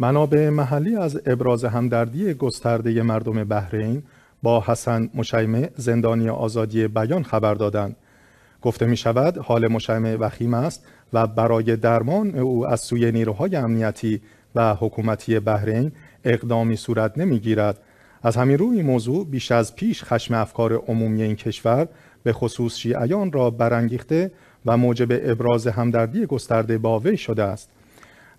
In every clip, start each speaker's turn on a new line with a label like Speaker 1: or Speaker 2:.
Speaker 1: منابع محلی از ابراز همدردی گسترده مردم بحرین با حسن مشیمه زندانی آزادی بیان خبر دادند گفته می شود حال مشیمه وخیم است و برای درمان او از سوی نیروهای امنیتی و حکومتی بحرین اقدامی صورت نمی گیرد از همین روی موضوع بیش از پیش خشم افکار عمومی این کشور به خصوص شیعیان را برانگیخته و موجب ابراز همدردی گسترده با وی شده است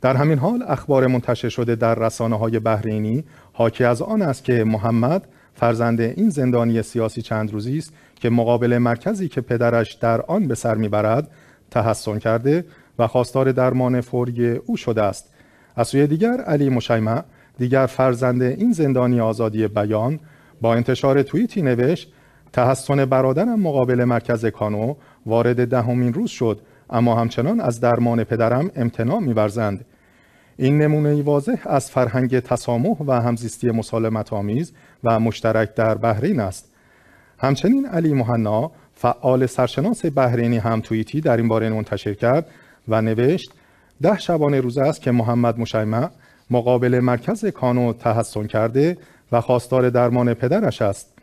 Speaker 1: در همین حال اخبار منتشر شده در رسانه های بحرینی حاکی از آن است که محمد فرزند این زندانی سیاسی چند روزی است که مقابل مرکزی که پدرش در آن به سر میبرد تحسن کرده و خواستار درمان فوری او شده است از سوی دیگر علی مشیمع دیگر فرزند این زندانی آزادی بیان با انتشار توییتی نوشت تحسن برادرم مقابل مرکز کانو وارد دهمین روز شد اما همچنان از درمان پدرم امتناع میورزند این نمونه واضح از فرهنگ تسامح و همزیستی مسالمت آمیز و مشترک در بحرین است همچنین علی مهنا فعال سرشناس بحرینی هم توییتی در این باره منتشر کرد و نوشت ده شبانه روز است که محمد مشیمع مقابل مرکز کانو تحسن کرده و خواستار درمان پدرش است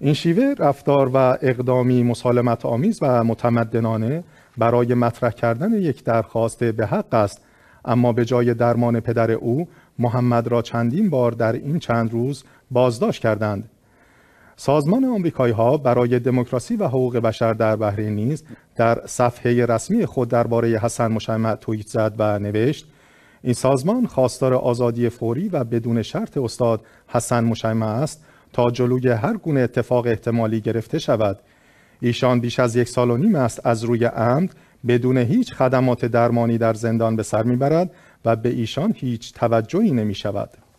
Speaker 1: این شیوه رفتار و اقدامی مسالمت آمیز و متمدنانه برای مطرح کردن یک درخواست به حق است اما به جای درمان پدر او محمد را چندین بار در این چند روز بازداشت کردند سازمان آمریکایی ها برای دموکراسی و حقوق بشر در بحرین نیز در صفحه رسمی خود درباره حسن مشمع توییت زد و نوشت این سازمان خواستار آزادی فوری و بدون شرط استاد حسن مشمع است تا جلوی هر گونه اتفاق احتمالی گرفته شود ایشان بیش از یک سال و نیم است از روی عمد بدون هیچ خدمات درمانی در زندان به سر میبرد و به ایشان هیچ توجهی نمی شود.